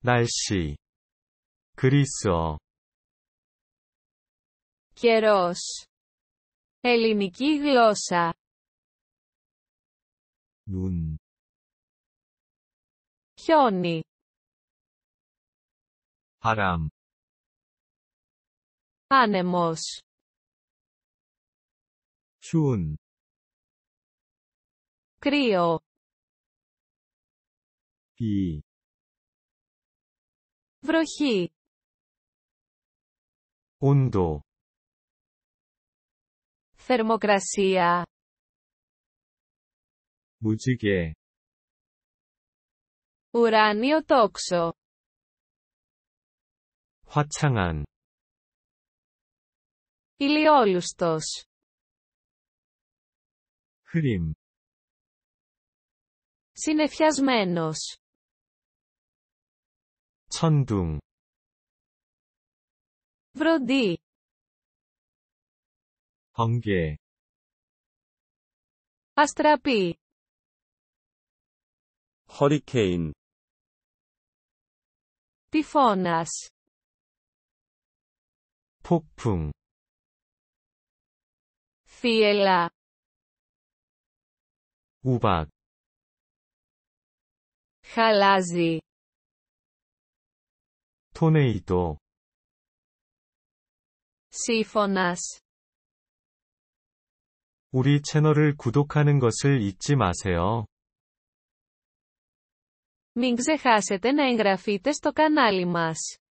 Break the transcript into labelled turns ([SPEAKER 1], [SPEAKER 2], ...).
[SPEAKER 1] 날씨 그리스어 καιρός ελληνική γλώσσα ΝΟΥΝ χιόνι Παράμ. άνεμος Χιούν. κρύο Πι βροχή 온도 θερμοκρασία 무지개 ουράνιο τόξο 화창한 ηλιόλουστος Χρυμ. συνεφιασμένος 천둥 브로디 번개 아스트라피 허리케인 티포나스 폭풍 피엘라 우박 할라지 토네이도 Σύμφωνας. 우리 채널을 구독하는 것을 잊지 마세요. Μην ξεχάσετε να εγγραφείτε στο κανάλι μας.